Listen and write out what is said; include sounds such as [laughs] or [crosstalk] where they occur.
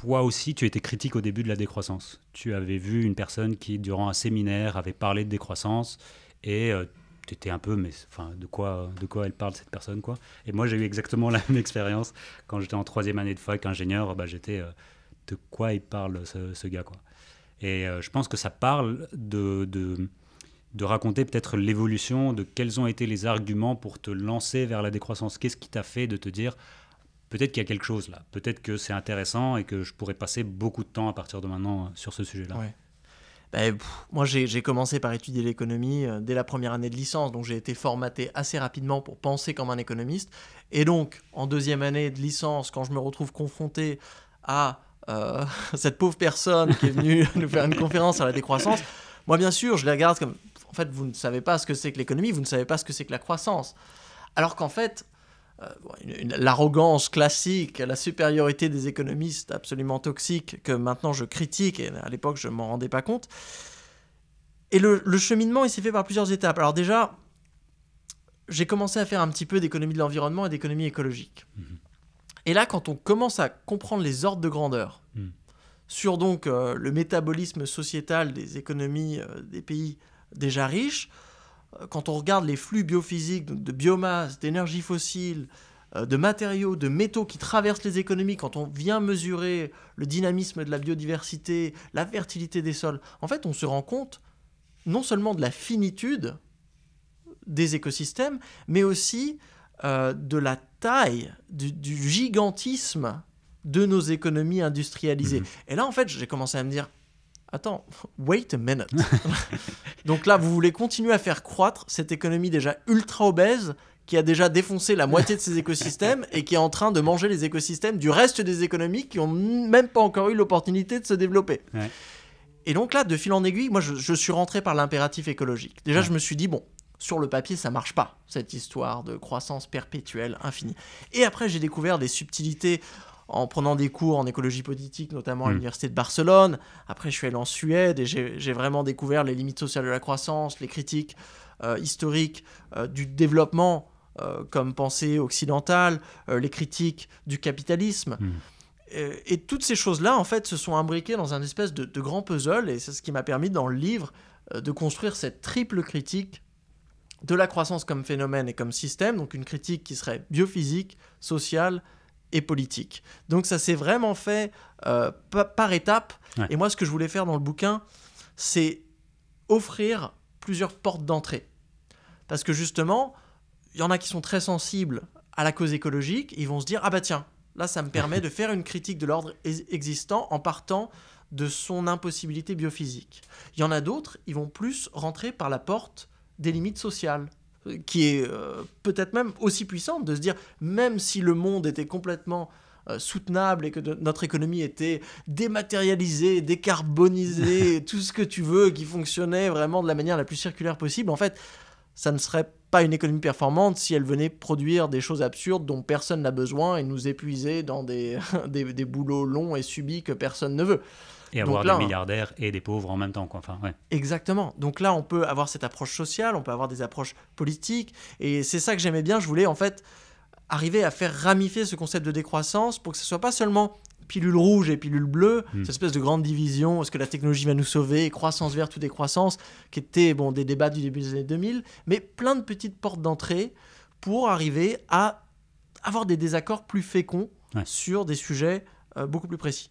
toi aussi, tu étais critique au début de la décroissance. Tu avais vu une personne qui, durant un séminaire, avait parlé de décroissance et euh, tu étais un peu, mais enfin, de quoi, de quoi elle parle cette personne quoi Et moi, j'ai eu exactement [laughs] la même expérience quand j'étais en troisième année de fac ingénieur. Bah, j'étais, euh, de quoi il parle ce, gars quoi Et euh, je pense que ça parle de, de, de raconter peut-être l'évolution de quels ont été les arguments pour te lancer vers la décroissance. Qu'est-ce qui t'a fait de te dire peut-être qu'il y a quelque chose là, peut-être que c'est intéressant et que je pourrais passer beaucoup de temps à partir de maintenant euh, sur ce sujet-là. Bah, moi, j'ai commencé par étudier l'économie euh, dès la première année de licence, donc j'ai été formaté assez rapidement pour penser comme un économiste. Et donc, en deuxième année de licence, quand je me retrouve confronté à euh, [laughs] cette pauvre personne qui est venue [laughs] nous faire une conférence sur la décroissance, moi, bien sûr, je la regarde comme, en fait, vous ne savez pas ce que c'est que l'économie, vous ne savez pas ce que c'est que la croissance. Alors qu'en fait, euh, l'arrogance classique, la supériorité des économistes absolument toxique que maintenant je critique et à l'époque je m'en rendais pas compte. Et le, cheminement, il s'est fait par plusieurs étapes. Alors déjà, j'ai commencé à faire un petit peu d'économie de l'environnement et d'économie écologique. Mmh. Et là, quand on commence à comprendre les ordres de grandeur mmh. sur donc euh, le métabolisme sociétal des économies euh, des pays déjà riches, quand on regarde les flux biophysiques de biomasse, d'énergie fossile, euh, de matériaux, de métaux qui traversent les économies, quand on vient mesurer le dynamisme de la biodiversité, la fertilité des sols, en fait, on se rend compte non seulement de la finitude des écosystèmes, mais aussi euh, de la taille, du, gigantisme de nos économies industrialisées. Mmh. Et là, en fait, j'ai commencé à me dire, Attends, [laughs] wait a minute. [laughs] Donc là, vous voulez continuer à faire croître cette économie déjà ultra obèse qui a déjà défoncé la moitié de ses écosystèmes et qui est en train de manger les écosystèmes du reste des économies qui n'ont même pas encore eu l'opportunité de se développer. Et donc là, de fil en aiguille, moi, je, suis rentré par l'impératif écologique. Déjà, je me suis dit, bon, sur le papier, ça marche pas, cette histoire de croissance perpétuelle, infinie. Et après, j'ai découvert des subtilités en prenant des cours en écologie politique, notamment à mm. l'université de Barcelone. Après, je suis allé en Suède et j'ai vraiment découvert les limites sociales de la croissance, les critiques euh, historiques euh, du développement euh, comme pensée occidentale, les critiques du capitalisme. Mm. Et, toutes ces choses-là, en fait, se sont imbriquées dans un espèce de grand puzzle, et c'est ce qui m'a permis, dans le livre, de construire cette triple critique de la croissance comme phénomène et comme système, donc une critique qui serait biophysique, sociale, et politique. Donc ça s'est vraiment fait euh, par étapes. Et moi, ce que je voulais faire dans le bouquin, c'est offrir plusieurs portes d'entrée. Parce que justement, il y en a qui sont très sensibles à la cause écologique, ils vont se dire, ah bah tiens, là, ça me permet [laughs] de faire une critique de l'ordre existant en partant de son impossibilité biophysique. Il y en a d'autres, ils vont plus rentrer par la porte des limites sociales qui est euh, peut-être même aussi puissante, de se dire, même si le monde était complètement euh, soutenable et que notre économie était dématérialisée, décarbonisée, [laughs] tout ce que tu veux, qui fonctionnait vraiment de la manière la plus circulaire possible, en fait, ça ne serait pas une économie performante si elle venait produire des choses absurdes dont personne n'a besoin et nous épuiser dans des, [laughs] des, boulots longs et subis que personne ne veut. Et avoir des hein. milliardaires et des pauvres en même temps. Quoi. Enfin, Exactement. Donc là, on peut avoir cette approche sociale, on peut avoir des approches politiques. Et c'est ça que j'aimais bien. Je voulais en fait arriver à faire ramifier ce concept de décroissance pour que ce soit pas seulement pilule rouge et pilule bleue, hmm. cette espèce de grande division, est-ce que la technologie va nous sauver, croissance verte ou décroissance, qui étaient bon, des débats du début des années 2000, mais plein de petites portes d'entrée pour arriver à avoir des désaccords plus féconds sur des sujets euh, beaucoup plus précis.